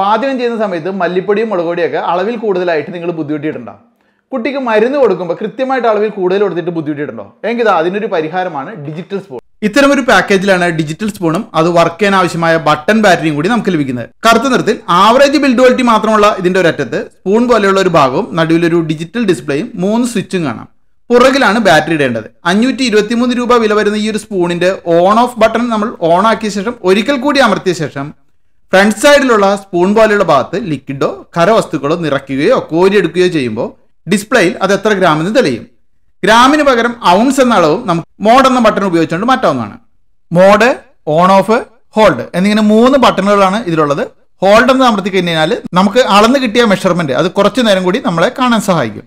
പാചകം ചെയ്യുന്ന സമയത്ത് മല്ലിപ്പൊടിയും മുളകൊടിയൊക്കെ അളവിൽ കൂടുതലായിട്ട് നിങ്ങൾ ബുദ്ധിമുട്ടിയിട്ടുണ്ടോ കുട്ടിക്ക് മരുന്ന് കൊടുക്കുമ്പോൾ കൃത്യമായിട്ട് അളവിൽ കൂടുതൽ കൊടുത്തിട്ട് ബുദ്ധിമുട്ടിയിട്ടുണ്ടോ എങ്കിൽ അതിനൊരു പരിഹാരമാണ് ഡിജിറ്റൽ സ്പൂൺ ഇത്തരം ഒരു പാക്കേജിലാണ് ഡിജിറ്റൽ സ്പൂണും അത് വർക്ക് ചെയ്യാൻ ആവശ്യമായ ബട്ടൺ ബാറ്ററിയും കൂടി നമുക്ക് ലഭിക്കുന്നത് കറുത്ത നിറത്തിൽ ആവറേജ് ബിൽഡ് ക്വാളിറ്റി മാത്രമുള്ള ഇതിന്റെ ഒരറ്റത്ത് സ്പൂൺ പോലെയുള്ള ഒരു ഭാഗവും നടുവിലൊരു ഡിജിറ്റൽ ഡിസ്പ്ലേയും മൂന്ന് സ്വിച്ചും കാണാം പുറകിലാണ് ബാറ്ററി ഇടേണ്ടത് അഞ്ഞൂറ്റി മൂന്ന് രൂപ വില വരുന്ന ഈ ഒരു സ്പൂണിന്റെ ഓൺ ഓഫ് ബട്ടൺ നമ്മൾ ഓൺ ആക്കിയ ശേഷം ഒരിക്കൽ കൂടി അമർത്തിയ ശേഷം ഫ്രണ്ട് സൈഡിലുള്ള സ്പൂൺ പോലെയുള്ള ഭാഗത്ത് ലിക്വിഡോ ഖരവസ്തുക്കളോ നിറയ്ക്കുകയോ കോരിയെടുക്കുകയോ ചെയ്യുമ്പോൾ ഡിസ്പ്ലേയിൽ അത് എത്ര ഗ്രാമെന്ന് തെളിയും ഗ്രാമിന് പകരം ഔൺസ് എന്ന അളവും നമുക്ക് മോഡ് എന്ന ബട്ടൺ ഉപയോഗിച്ചുകൊണ്ട് മാറ്റാവുന്നതാണ് മോഡ് ഓൺ ഓഫ് ഹോൾഡ് എന്നിങ്ങനെ മൂന്ന് ബട്ടണുകളാണ് ഇതിലുള്ളത് ഹോൾഡ് എന്ന് അമർത്തി കഴിഞ്ഞാൽ നമുക്ക് അളന്ന് കിട്ടിയ മെഷർമെന്റ് അത് കുറച്ചു നേരം കൂടി നമ്മളെ കാണാൻ സഹായിക്കും